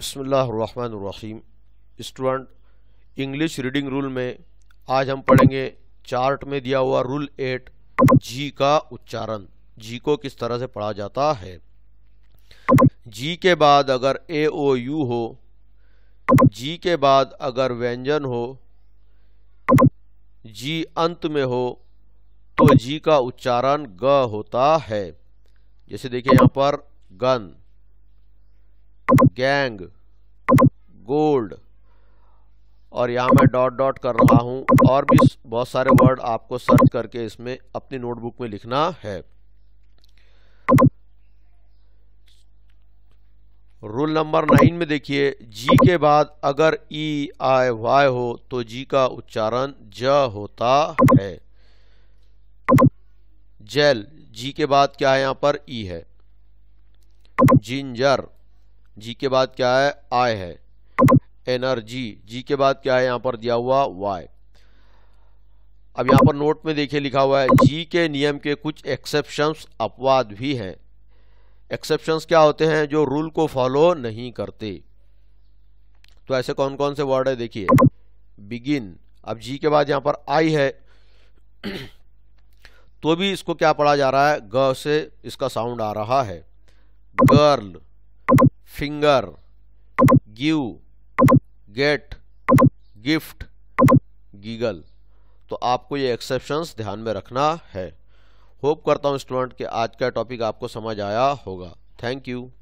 बसमीम student English reading rule में आज हम पढ़ेंगे चार्ट में दिया हुआ रूल एट जी का उच्चारण जी को किस तरह से पढ़ा जाता है जी के बाद अगर ए ओ यू हो जी के बाद अगर व्यंजन हो जी अंत में हो तो जी का उच्चारण ग होता है जैसे देखिए यहाँ पर गन गैंग गोल्ड और यहाँ मैं डॉट डॉट कर रहा हूँ और भी बहुत सारे वर्ड आपको सर्च करके इसमें अपनी नोटबुक में लिखना है रूल नंबर नाइन में देखिए जी के बाद अगर ई आई वाई हो तो जी का उच्चारण ज होता है जेल जी के बाद क्या है यहाँ पर ई है जिंजर जी के बाद क्या है आय है एनर्जी जी के बाद क्या है यहाँ पर दिया हुआ वाई अब यहाँ पर नोट में देखिए लिखा हुआ है जी के नियम के कुछ एक्सेप्शंस अपवाद भी हैं एक्सेप्शंस क्या होते हैं जो रूल को फॉलो नहीं करते तो ऐसे कौन कौन से वर्ड है देखिए बिगिन अब जी के बाद यहाँ पर आई है तो भी इसको क्या पढ़ा जा रहा है ग से इसका साउंड आ रहा है girl finger give get gift giggle तो आपको ये एक्सेप्शंस ध्यान में रखना है होप करता हूँ स्टूडेंट कि आज का टॉपिक आपको समझ आया होगा थैंक यू